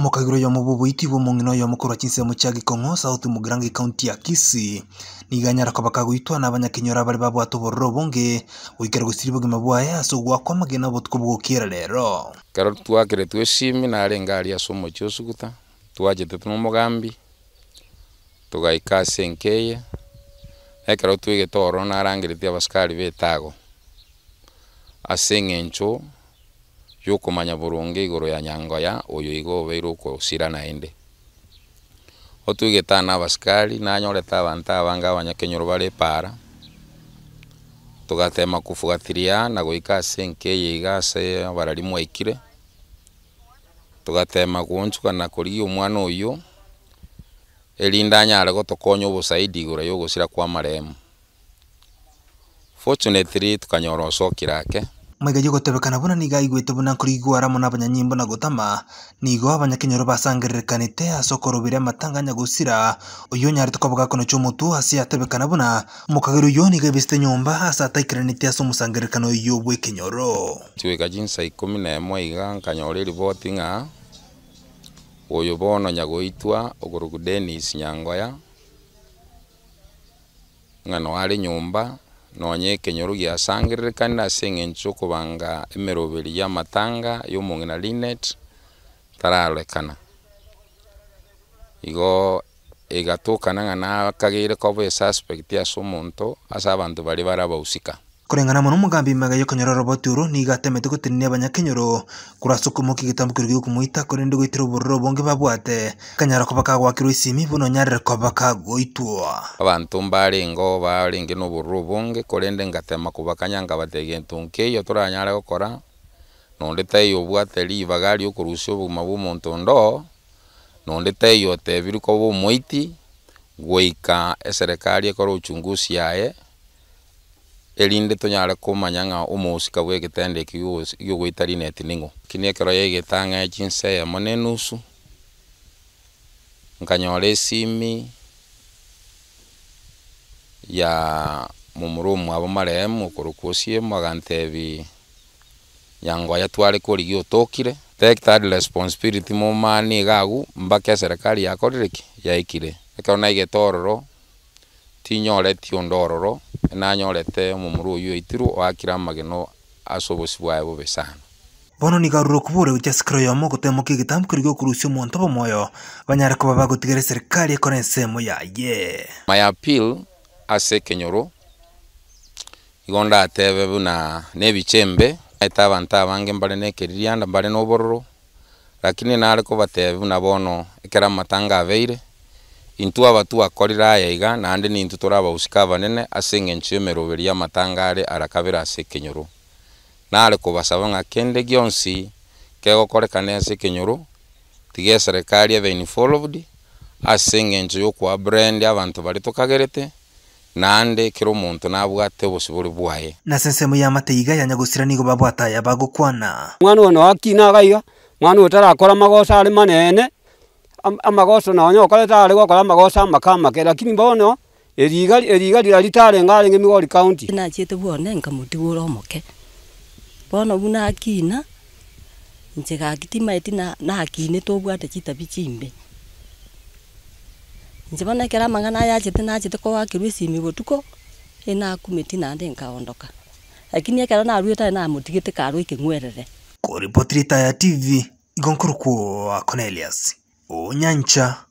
mokagĩrwo yo mũbũbũ itibwo mũng'ina ũyũ chinsemo cha gikong'o south mugirangi kaunti ya kisii ni iganya ra kaba kagwitwa na abanyakinyora bari babwatwo bororo obonge goikera gũsiri bogima bwaye ase gwakwa obotuko botuko bũgũkĩra rero kero twakire twĩshimi narĩ ngari ase omochi osuguta twajete tuna omogambi togaika ase enkeiye ekero twigete ororo narangĩrĩtie abasikari betago ase eng'encho yukumanya burungi iguru ya nyangoya uyu igobe irukucirana indi otwigitaa na ta banta banga abange kenyoro bari para tugatema kufugatiria na goika ase yiga iga ase abarari mwaikire tugatema na kuri omwana uyu elinda tokonyo busaidi gura igura sira kwa maremu fortunately tukanyoro sokirake maigagia gotebekana buna nigaigwete buna kuriguara muna banyanyimbo na gotama nigo abanyakenyoro basangererekanite asokoro biria matanganya gusira uyo nyari kwabaga kono chomutu asi atebekana buna mukagiro uyu biste nyomba asa ataikiranite ase omusangererekano uyu bwekenyoro tiweka jinsa ikumi na emwe iga nkanyoora eriboti ng'a uyo bono nyagoitwa ugurugu Dennis nyangoya ng'ano ari nyomba nonye ekenyoro giasangerire kandi nase eng'encho okobanga emeroberi ya amatanga ya omong'ina linet tararorekana igo egatokana ng'a nakageire koba esuspect ase omonto ase abanto baria barabausika Kũreng'ana mũno Mugambi magaĩirwo kũnyororo Boturo niigate metigũtini Abanyakyũrũ kũrasukũmwo kĩgĩtambũkĩro gĩgũkũmũita kũrĩa ndũgũitirwo bororo obonge babwate kanyara koba kagwakirwo isimi bono nyarire koba kagwoitwo abantu ngo oba nge no bororo obonge korende ngatema kobakanya ngabate egento nkeiyo toranyare gokora nonde taiyo obwate ribaga riokorusia obogima bwa omonto nonde tayi yote otebirwe koba omoiti goika eserekari ekore ochunguzi yae elinde tonyare komanya ng'a omoosika bwa egitende eki giogwita rineti ning'o kini ekero yaigite ang'echi eyemo na enusu nkanyora esimi ya mumurumu omwabo marehemu okorokwa osiemo agantebi yango ayatware korigi otokire take that responsibility iga gagu mbake eserekari yakorire ki yaikire ekero naigete ororo tinyore ti ororo na nyorete mumuru uyu itiru wakira mageno bwaye bobe sana bono nigarurũku bũrĩu jasikroyomo gũtemokia gĩtamu kĩrigũ kũrucio omonto bomoyo banyare baba bagotigere serikali ĩkora ensemo yaye my appeal ase kenyoro igo ndatebe buna nebichembe eta abanto abange mbare nekeririe anda mbare nobororo lakini nare batebe buna bono ekera abeire intu abatu akorera yaiga naende nintu torabausikaa banene ase eng'encho emeroberi amatangare arakabera ase ekenyoro nare kobasaba ng'a kende gionsi kegokorekana ase ekenyoro tiga eserekari ebe involved ase eng'encho yokoa brand abanto bare tokagerete naande kero omonto nabwate obosibore bwaye nase ensemo ya mateiga yanyagosira nigo babwataya bagokwana mwana ono akina agaiga mwana oyo tarakora magosa are manene amagoso na onyo kale tare okoreta kala magosa makama ke lakini bono eriga eriga litare ngale arenge migori county na nachete bwone nkamutigura omoke bono bu nakina nche gagitimaeti nakine tobwate chitabi chimbe nche bono ekero amang'ana simi butuko ina esimi na enakumeti nka ondoka lakini akara na ekero narwetare namutigete karwa ko ripotrita ya tv igonkuru akona elias ¡Oh, ñancha.